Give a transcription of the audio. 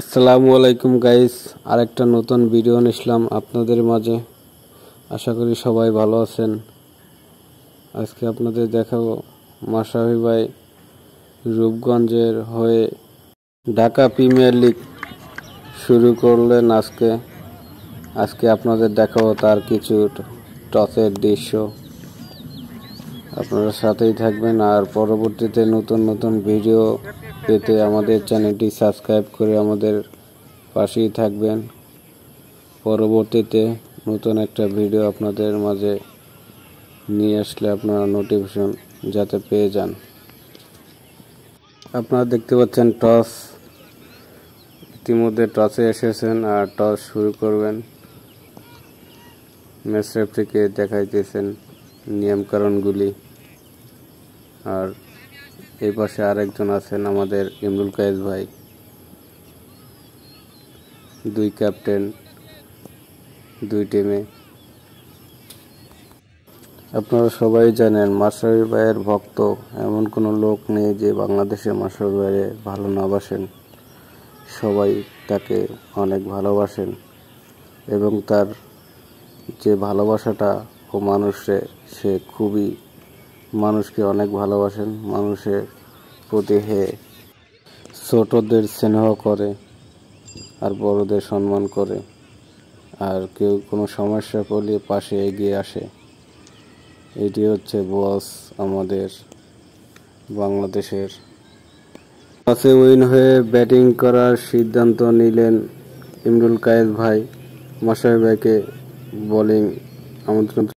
আসসালামু আলাইকুম গাইস আরেকটা নতুন ভিডিও নিলাম আপনাদের মাঝে আশা করি সবাই ভালো আছেন আজকে আপনাদের দেখাবো মাসাহি ভাই রূপগঞ্জের হয়ে ঢাকা প্রিমিয়ার লিগ শুরু করলেন আজকে আজকে আপনাদের দেখাবো তার কিছু টসের দৃশ্য আপনারা সাথেই থাকবেন আর পরবর্তীতে নতুন নতুন ভিডিও পেতে আমাদের চ্যানেলটি সাবস্ক্রাইব করে আমাদের পাশেই থাকবেন পরবর্তীতে নতুন একটা ভিডিও আপনাদের মাঝে নিয়ে আসলে আপনারা নোটিফিকেশন যাতে পেয়ে যান আপনারা দেখতে পাচ্ছেন টস ইতিমধ্যে টসে এসেছেন আর টস শুরু করবেন ম্যাচ থেকে দেখাইতেছেন নিয়মকরণগুলি আর এই পাশে আরেকজন আছেন আমাদের ইমরুল কায়েস ভাই দুই ক্যাপ্টেন দুই টিমে আপনারা সবাই জানেন মাসারি ভাইয়ের ভক্ত এমন কোনো লোক নেই যে বাংলাদেশে মাসারি ভাইয়ের ভালো না বাসেন সবাই তাকে অনেক ভালোবাসেন এবং তার যে ভালোবাসাটা ও মানুষে সে খুবই মানুষকে অনেক ভালোবাসেন মানুষের প্রতি হে ছোটদের স্নেহ করে আর বড়দের সম্মান করে আর কেউ কোনো সমস্যা পড়লে পাশে এগিয়ে আসে এটি হচ্ছে বস আমাদের বাংলাদেশের পাশে উইন হয়ে ব্যাটিং করার সিদ্ধান্ত নিলেন ইমরুল কায়েদ ভাই মশাই ভাইকে বোলিং আমন্ত্রণ